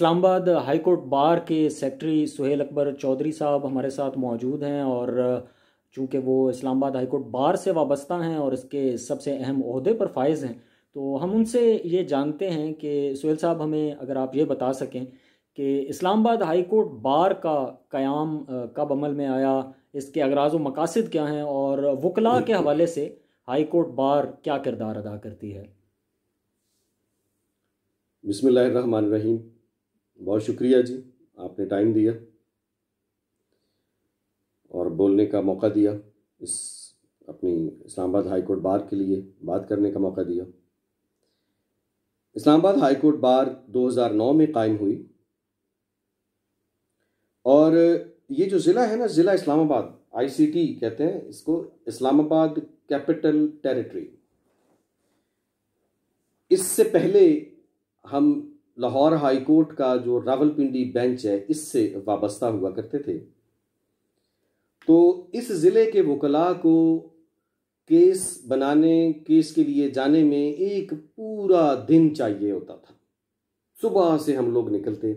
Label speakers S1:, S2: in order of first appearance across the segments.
S1: Islamabad high court bar के secretary Suhail Akbar Chaudhary साहब हमारे साथ मौजूद हैं और चूँकि वो इस्लामाबाद हाई कोर्ट बार से वाबस्ता हैं और इसके सबसे अहम अहदे पर फायज़ हैं तो हम उनसे ये जानते हैं कि सुहेल साहब हमें अगर आप ये बता सकें कि इस्लामाबाद हाई कोर्ट बार का क़्याम कब अमल में आया इसके अगराज व मकासद क्या हैं और वकला के हवाले से हाई कोर्ट बार क्या किरदार अदा करती है
S2: बिसमीम बहुत शुक्रिया जी आपने टाइम दिया और बोलने का मौका दिया इस अपनी इस्लामाबाद हाई कोर्ट बार के लिए बात करने का मौका दिया इस्लामाबाद हाई कोर्ट बार 2009 में कायम हुई और ये जो ज़िला है ना ज़िला इस्लामाबाद आईसीटी कहते हैं इसको इस्लामाबाद कैपिटल टेरिटरी इससे पहले हम लाहौर हाईकोर्ट का जो रावलपिंडी बेंच है इससे वाबस्ता हुआ करते थे तो इस ज़िले के वकला को केस बनाने केस के लिए जाने में एक पूरा दिन चाहिए होता था सुबह से हम लोग निकलते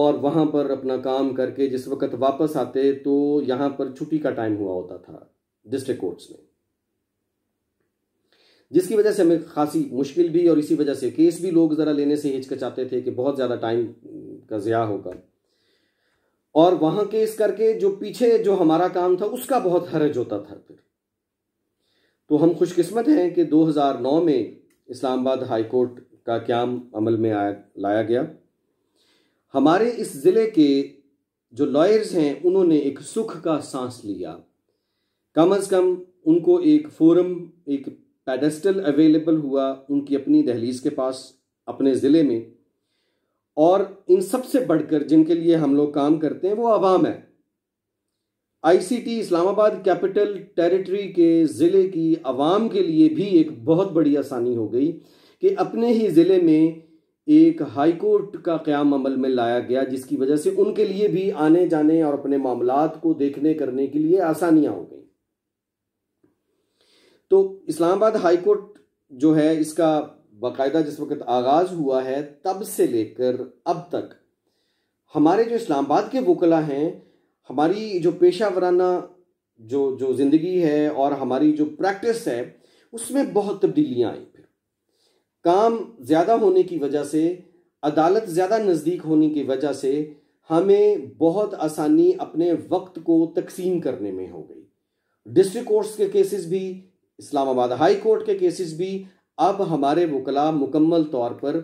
S2: और वहाँ पर अपना काम करके जिस वक्त वापस आते तो यहाँ पर छुट्टी का टाइम हुआ होता था डिस्ट्रिक्ट कोर्ट्स में जिसकी वजह से हमें खासी मुश्किल भी और इसी वजह से केस भी लोग ज़रा लेने से हिचकचाते थे कि बहुत ज़्यादा टाइम का ज़्या होगा और वहाँ केस करके जो पीछे जो हमारा काम था उसका बहुत हर्ज होता था फिर तो हम खुशकिस्मत हैं कि 2009 में इस्लामाबाद हाई कोर्ट का क्याम अमल में आया लाया गया हमारे इस ज़िले के जो लॉयर्स हैं उन्होंने एक सुख का सांस लिया कम अज़ कम उनको एक फोरम एक पेडेस्टल अवेलेबल हुआ उनकी अपनी दहलीज के पास अपने ज़िले में और इन सबसे बढ़कर जिनके लिए हम लोग काम करते हैं वो आवाम है आईसीटी इस्लामाबाद कैपिटल टेरिटरी के ज़िले की आवाम के लिए भी एक बहुत बड़ी आसानी हो गई कि अपने ही ज़िले में एक हाई कोर्ट का क़्याम अमल में लाया गया जिसकी वजह से उनके लिए भी आने जाने और अपने मामला को देखने करने के लिए आसानियाँ हो गई तो इस्लामाबाद हाईकोर्ट जो है इसका बाकायदा जिस वक्त आगाज़ हुआ है तब से लेकर अब तक हमारे जो इस्लामाबाद के वकला हैं हमारी जो पेशा वराना जो जो ज़िंदगी है और हमारी जो प्रैक्टिस है उसमें बहुत तब्दीलियां आई फिर काम ज़्यादा होने की वजह से अदालत ज़्यादा नज़दीक होने की वजह से हमें बहुत आसानी अपने वक्त को तकसीम करने में हो गई डिस्ट्रिक्ट कोर्ट्स के केसेस भी इस्लामाबाद हाई कोर्ट के केसेस भी अब हमारे वकला मुकम्मल तौर पर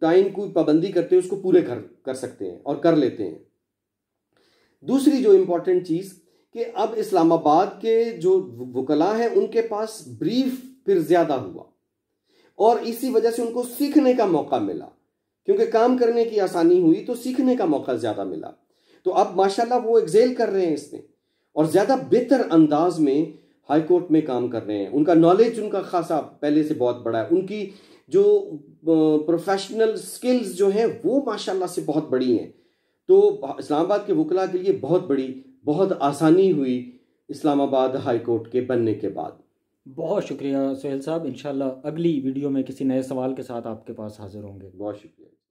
S2: टाइम की पाबंदी करते हुए उसको पूरे कर कर सकते हैं और कर लेते हैं दूसरी जो इम्पोर्टेंट चीज़ कि अब इस्लामाबाद के जो वकला हैं उनके पास ब्रीफ फिर ज़्यादा हुआ और इसी वजह से उनको सीखने का मौका मिला क्योंकि काम करने की आसानी हुई तो सीखने का मौका ज़्यादा मिला तो अब माशाल्लाह वो एग्जेल कर रहे हैं इसमें और ज़्यादा बेहतर अंदाज में हाई कोर्ट में काम कर रहे हैं उनका नॉलेज उनका खासा पहले से बहुत बड़ा है उनकी जो प्रोफेशनल स्किल्स जो हैं वो माशाल्लाह से बहुत बड़ी हैं तो इस्लामाबाद के वकला के लिए बहुत बड़ी बहुत आसानी हुई इस्लामाबाद हाई कोर्ट के बनने के बाद
S1: बहुत शुक्रिया सोहेल साहब इन अगली वीडियो में किसी नए सवाल के साथ आपके पास हाज़िर होंगे बहुत शुक्रिया